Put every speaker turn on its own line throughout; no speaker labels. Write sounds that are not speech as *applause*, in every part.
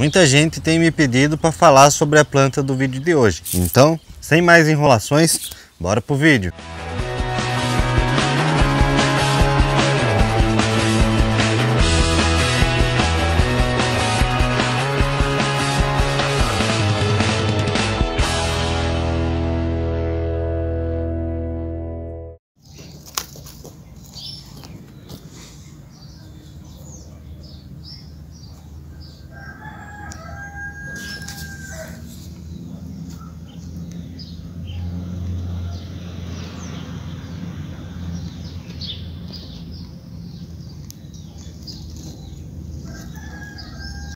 Muita gente tem me pedido para falar sobre a planta do vídeo de hoje. Então, sem mais enrolações, bora pro vídeo.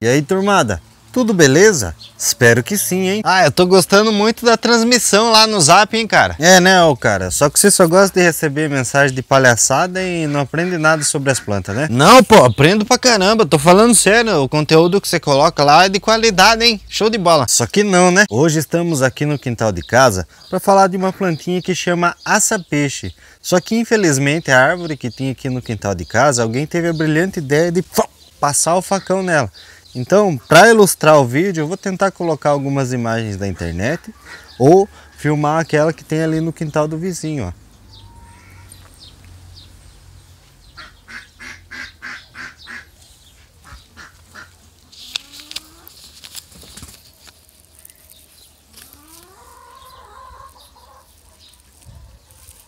E aí, turmada? Tudo beleza? Espero que sim, hein? Ah, eu tô gostando muito da transmissão lá no Zap, hein, cara? É, né, ô cara? Só que você só gosta de receber mensagem de palhaçada e não aprende nada sobre as plantas, né? Não, pô, aprendo pra caramba. Tô falando sério, o conteúdo que você coloca lá é de qualidade, hein? Show de bola. Só que não, né? Hoje estamos aqui no quintal de casa para falar de uma plantinha que chama aça-peixe. Só que, infelizmente, a árvore que tinha aqui no quintal de casa, alguém teve a brilhante ideia de passar o facão nela. Então, para ilustrar o vídeo, eu vou tentar colocar algumas imagens da internet ou filmar aquela que tem ali no quintal do vizinho, ó.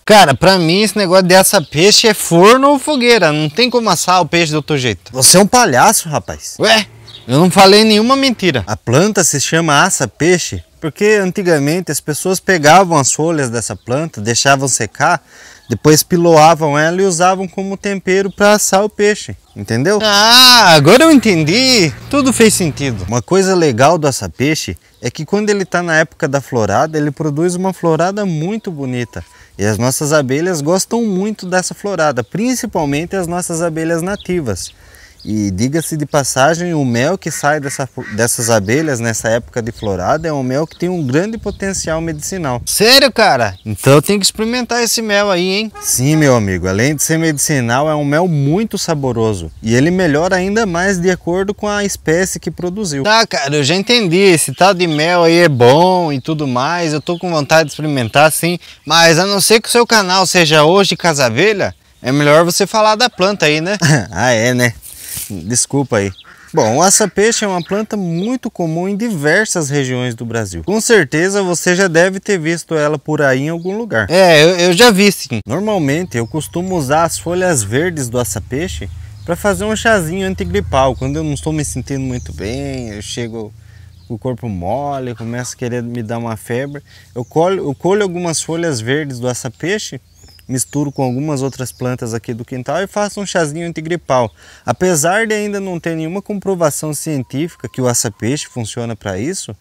Cara, pra mim esse negócio de assar peixe é forno ou fogueira. Não tem como assar o peixe do outro jeito. Você é um palhaço, rapaz. Ué? Eu não falei nenhuma mentira. A planta se chama aça-peixe porque antigamente as pessoas pegavam as folhas dessa planta, deixavam secar, depois piloavam ela e usavam como tempero para assar o peixe, entendeu? Ah, agora eu entendi. Tudo fez sentido. Uma coisa legal do aça-peixe é que quando ele está na época da florada, ele produz uma florada muito bonita. E as nossas abelhas gostam muito dessa florada, principalmente as nossas abelhas nativas. E diga-se de passagem, o mel que sai dessa, dessas abelhas nessa época de florada é um mel que tem um grande potencial medicinal. Sério, cara? Então eu tenho que experimentar esse mel aí, hein? Sim, meu amigo. Além de ser medicinal, é um mel muito saboroso. E ele melhora ainda mais de acordo com a espécie que produziu. Tá, cara, eu já entendi. Esse tal de mel aí é bom e tudo mais. Eu tô com vontade de experimentar, sim. Mas a não ser que o seu canal seja hoje Casavelha, é melhor você falar da planta aí, né? *laughs* ah, é, né? Desculpa aí. Bom, o aça-peixe é uma planta muito comum em diversas regiões do Brasil. Com certeza você já deve ter visto ela por aí em algum lugar. É, eu, eu já vi sim. Normalmente eu costumo usar as folhas verdes do aça-peixe para fazer um chazinho antigripal. Quando eu não estou me sentindo muito bem, eu chego com o corpo mole, começo a querer me dar uma febre. Eu colho, eu colho algumas folhas verdes do aça-peixe misturo com algumas outras plantas aqui do quintal e faço um chazinho antigripal. Apesar de ainda não ter nenhuma comprovação científica que o aça-peixe funciona para isso,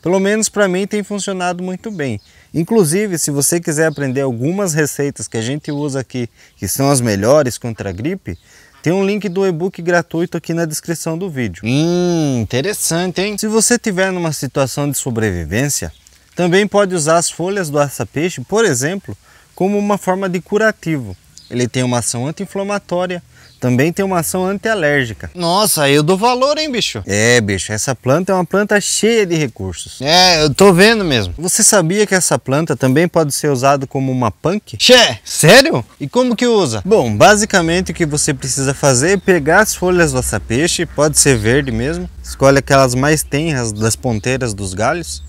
pelo menos para mim tem funcionado muito bem. Inclusive, se você quiser aprender algumas receitas que a gente usa aqui, que são as melhores contra a gripe, tem um link do e-book gratuito aqui na descrição do vídeo. Hum, interessante, hein? Se você estiver numa situação de sobrevivência, também pode usar as folhas do aça-peixe, por exemplo, como uma forma de curativo. Ele tem uma ação anti-inflamatória, também tem uma ação anti-alérgica. Nossa, eu dou valor, hein, bicho? É, bicho, essa planta é uma planta cheia de recursos. É, eu tô vendo mesmo. Você sabia que essa planta também pode ser usada como uma punk? Xé, sério? E como que usa? Bom, basicamente o que você precisa fazer é pegar as folhas do peixe, pode ser verde mesmo, escolhe aquelas mais tenras das ponteiras dos galhos,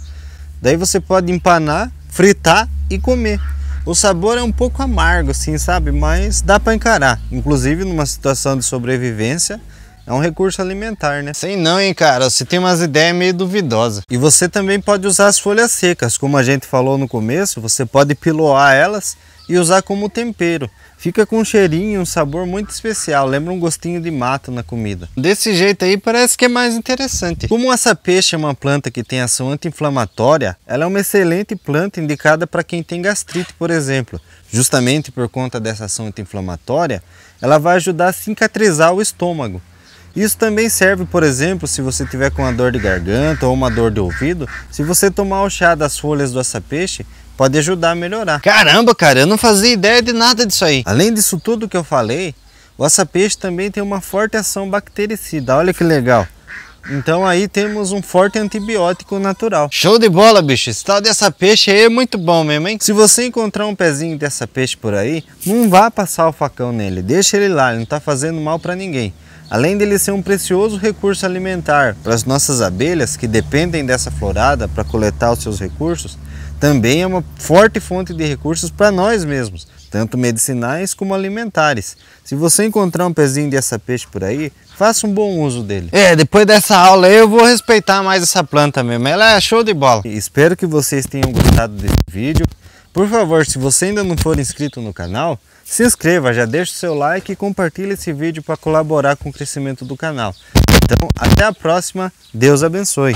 daí você pode empanar, fritar e comer. O sabor é um pouco amargo, assim, sabe? Mas dá para encarar. Inclusive, numa situação de sobrevivência, é um recurso alimentar, né? Sei não, hein, cara. Você tem umas ideias meio duvidosas. E você também pode usar as folhas secas. Como a gente falou no começo, você pode piloar elas e usar como tempero. Fica com um cheirinho, um sabor muito especial. Lembra um gostinho de mato na comida. Desse jeito aí parece que é mais interessante. Como essa peixe é uma planta que tem ação anti-inflamatória, ela é uma excelente planta indicada para quem tem gastrite, por exemplo. Justamente por conta dessa ação anti-inflamatória, ela vai ajudar a cicatrizar o estômago. Isso também serve, por exemplo, se você tiver com uma dor de garganta ou uma dor de ouvido, se você tomar o chá das folhas do açapeixe, pode ajudar a melhorar. Caramba, cara, eu não fazia ideia de nada disso aí. Além disso tudo que eu falei, o açapeixe também tem uma forte ação bactericida, olha que legal. Então aí temos um forte antibiótico natural. Show de bola, bicho. Esse tal dessa peixe aí é muito bom mesmo, hein? Se você encontrar um pezinho dessa peixe por aí, não vá passar o facão nele. Deixa ele lá, ele não tá fazendo mal para ninguém. Além dele ser um precioso recurso alimentar para as nossas abelhas que dependem dessa florada para coletar os seus recursos, também é uma forte fonte de recursos para nós mesmos, tanto medicinais como alimentares. Se você encontrar um pezinho de peixe por aí, faça um bom uso dele. É, depois dessa aula eu vou respeitar mais essa planta mesmo, ela é show de bola. E espero que vocês tenham gostado desse vídeo. Por favor, se você ainda não for inscrito no canal, se inscreva, já deixa o seu like e compartilhe esse vídeo para colaborar com o crescimento do canal. Então, até a próxima, Deus abençoe!